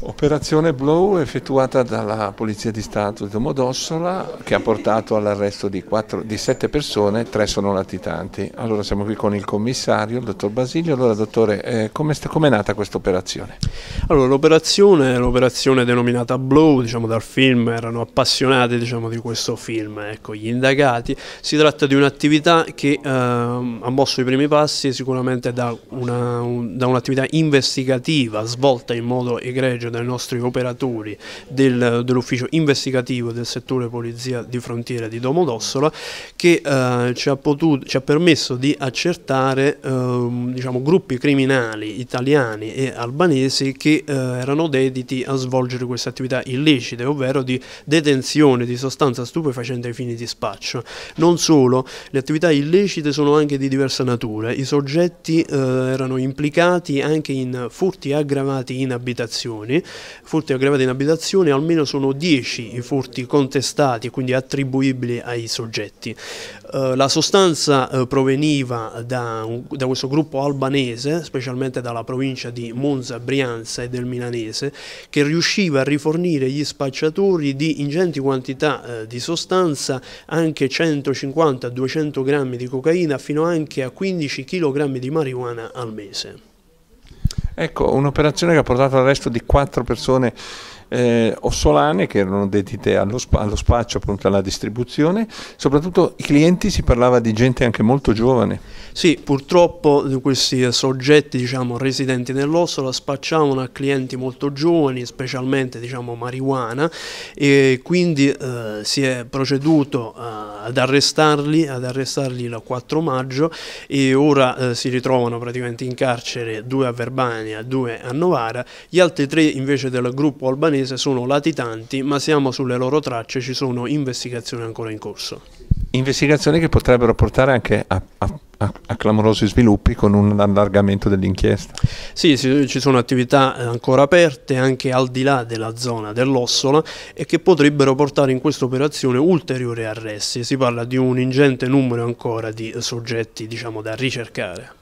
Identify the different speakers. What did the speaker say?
Speaker 1: Operazione Blow effettuata dalla Polizia di Stato di Domodossola che ha portato all'arresto di, di, sette persone, tre sono latitanti. Allora siamo qui con il commissario, il dottor Basilio. Allora dottore, eh, come, com è nata questa operazione?
Speaker 2: Allora l'operazione è un'operazione denominata Blow, diciamo dal film, erano appassionati diciamo, di questo film, ecco, gli indagati. Si tratta di un'attività che eh, ha mosso i primi passi sicuramente da un'attività un, investigativa svolta in modo egregio esempio dai nostri operatori del, dell'ufficio investigativo del settore polizia di frontiera di Domodossola che eh, ci, ha potuto, ci, ha permesso di accertare eh, diciamo, gruppi criminali italiani e albanesi che eh, erano dediti a svolgere queste attività illecite, ovvero di detenzione di sostanza stupefacente ai fini di spaccio. Non solo, le attività illecite sono anche di diversa natura, i soggetti eh, erano implicati anche in furti aggravati in abitazioni abitazione, furti aggravati in abitazione, almeno sono 10 i furti contestati, quindi attribuibili ai soggetti. Eh, la sostanza eh, proveniva da, da, questo gruppo albanese, specialmente dalla provincia di Monza, Brianza e del Milanese, che riusciva a rifornire gli spacciatori di ingenti quantità eh, di sostanza, anche 150-200 grammi di cocaina, fino anche a 15 kg di marijuana al mese.
Speaker 1: Ecco, un'operazione che ha portato all'arresto di quattro persone eh, ossolane che erano dedite allo, sp allo, spaccio, appunto alla distribuzione, soprattutto i clienti si parlava di gente anche molto giovane. Sì, purtroppo
Speaker 2: eh, questi eh, soggetti diciamo, residenti nell'Ossola spacciavano a clienti molto giovani, specialmente diciamo, marijuana, e quindi eh, si è proceduto a ad arrestarli, ad arrestarli il 4 maggio e ora eh, si ritrovano praticamente in carcere due a Verbania, due a Novara, gli altri tre invece del gruppo albanese sono latitanti ma siamo sulle loro tracce, ci sono investigazioni ancora in corso.
Speaker 1: Investigazioni che potrebbero portare anche a, a a, a, clamorosi sviluppi con un allargamento dell'inchiesta.
Speaker 2: Sì, sì, ci sono attività eh, ancora aperte anche al di là della zona dell'Ossola e che potrebbero portare in questa operazione ulteriori arresti. Si parla di un ingente numero ancora di eh, soggetti diciamo, da ricercare.